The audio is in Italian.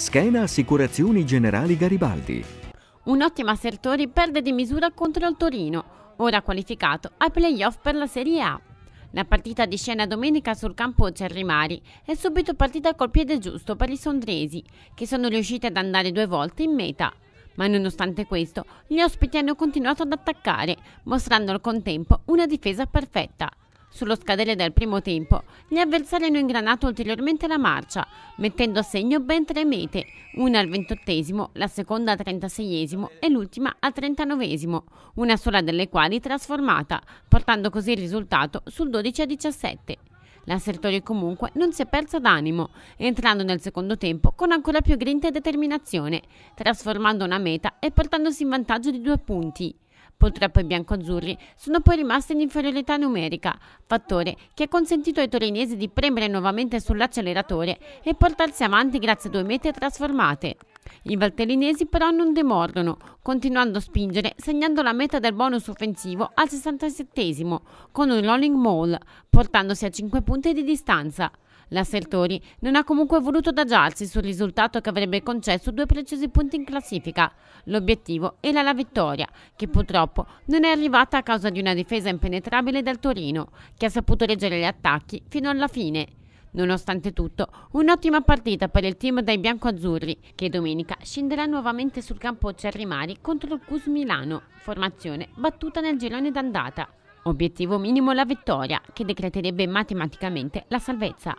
Scheda Assicurazioni Generali Garibaldi. Un'ottima Sertori perde di misura contro il Torino, ora qualificato ai playoff per la Serie A. La partita di scena domenica sul campo Cerrimari è subito partita col piede giusto per i sondresi, che sono riusciti ad andare due volte in meta. Ma nonostante questo, gli ospiti hanno continuato ad attaccare, mostrando al contempo una difesa perfetta. Sullo scadere del primo tempo, gli avversari hanno ingranato ulteriormente la marcia, mettendo a segno ben tre mete, una al 28esimo, la seconda al 36esimo e l'ultima al 39esimo, una sola delle quali trasformata, portando così il risultato sul 12 a 17. La comunque non si è persa d'animo, entrando nel secondo tempo con ancora più grinta e determinazione, trasformando una meta e portandosi in vantaggio di due punti. Purtroppo i biancoazzurri sono poi rimasti in inferiorità numerica, fattore che ha consentito ai torinesi di premere nuovamente sull'acceleratore e portarsi avanti grazie a due mete trasformate. I valtellinesi però non demordono, continuando a spingere segnando la meta del bonus offensivo al 67 con un rolling maul, portandosi a 5 punti di distanza. La Sertori non ha comunque voluto adagiarsi sul risultato che avrebbe concesso due preziosi punti in classifica. L'obiettivo era la vittoria, che purtroppo non è arrivata a causa di una difesa impenetrabile del Torino, che ha saputo reggere gli attacchi fino alla fine. Nonostante tutto, un'ottima partita per il team dai biancoazzurri, che domenica scenderà nuovamente sul campo Cerrimari contro il Cus Milano, formazione battuta nel girone d'andata. Obiettivo minimo la vittoria, che decreterebbe matematicamente la salvezza.